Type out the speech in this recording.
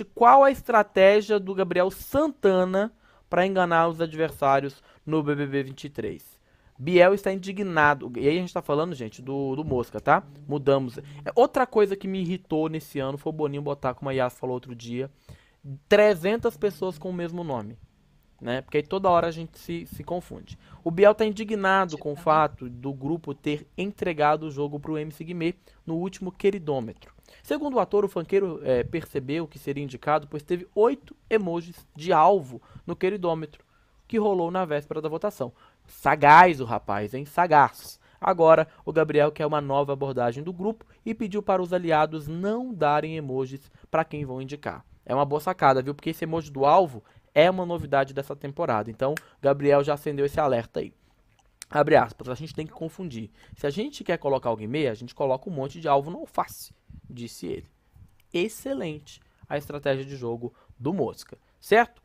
de qual a estratégia do Gabriel Santana para enganar os adversários no BBB 23. Biel está indignado. E aí a gente está falando, gente, do, do Mosca, tá? Mudamos. É, outra coisa que me irritou nesse ano foi o Boninho botar, como a Yas falou outro dia, 300 pessoas com o mesmo nome né? Porque aí toda hora a gente se, se confunde. O Biel está indignado com o tá. fato do grupo ter entregado o jogo para o MC Guimê no último queridômetro. Segundo o ator, o fanqueiro é, percebeu que seria indicado, pois teve oito emojis de alvo no queridômetro que rolou na véspera da votação. Sagaz o rapaz, hein? Sagaz. Agora, o Gabriel quer uma nova abordagem do grupo e pediu para os aliados não darem emojis para quem vão indicar. É uma boa sacada, viu? Porque esse emoji do alvo é uma novidade dessa temporada. Então, Gabriel já acendeu esse alerta aí. Abre aspas, a gente tem que confundir. Se a gente quer colocar alguém meia, a gente coloca um monte de alvo no alface, disse ele. Excelente a estratégia de jogo do Mosca, certo?